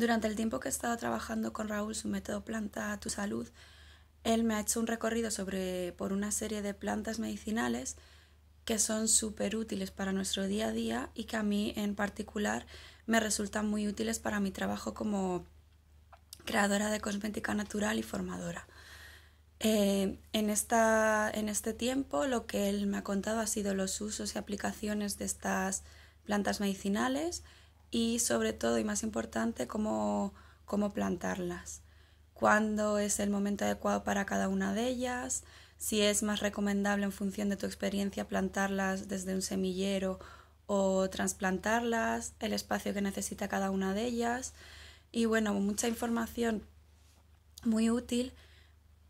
Durante el tiempo que he estado trabajando con Raúl su método planta a tu salud, él me ha hecho un recorrido sobre, por una serie de plantas medicinales que son súper útiles para nuestro día a día y que a mí en particular me resultan muy útiles para mi trabajo como creadora de cosmética natural y formadora. Eh, en, esta, en este tiempo lo que él me ha contado ha sido los usos y aplicaciones de estas plantas medicinales, y sobre todo y más importante cómo, plantarlas, cuándo es el momento adecuado para cada una de ellas, si es más recomendable en función de tu experiencia plantarlas desde un semillero o trasplantarlas, el espacio que necesita cada una de ellas y bueno, mucha información muy útil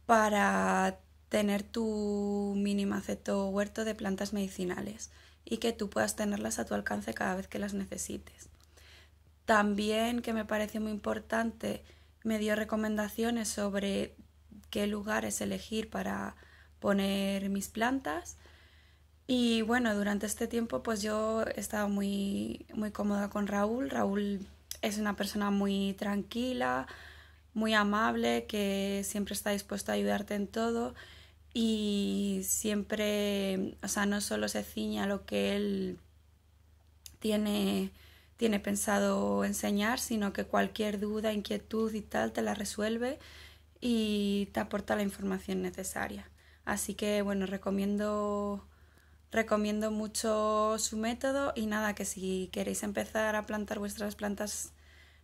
para tener tu mini maceto huerto de plantas medicinales y que tú puedas tenerlas a tu alcance cada vez que las necesites. También, que me pareció muy importante, me dio recomendaciones sobre qué lugares elegir para poner mis plantas. Y bueno, durante este tiempo pues yo he estado muy, muy cómoda con Raúl. Raúl es una persona muy tranquila, muy amable, que siempre está dispuesto a ayudarte en todo y siempre, o sea, no solo se ciña lo que él tiene tiene pensado enseñar, sino que cualquier duda, inquietud y tal te la resuelve y te aporta la información necesaria. Así que bueno, recomiendo recomiendo mucho su método y nada, que si queréis empezar a plantar vuestras plantas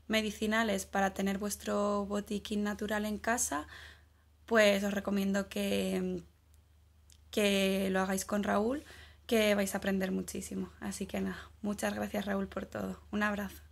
medicinales para tener vuestro botiquín natural en casa, pues os recomiendo que que lo hagáis con Raúl que vais a aprender muchísimo. Así que nada, muchas gracias Raúl por todo. Un abrazo.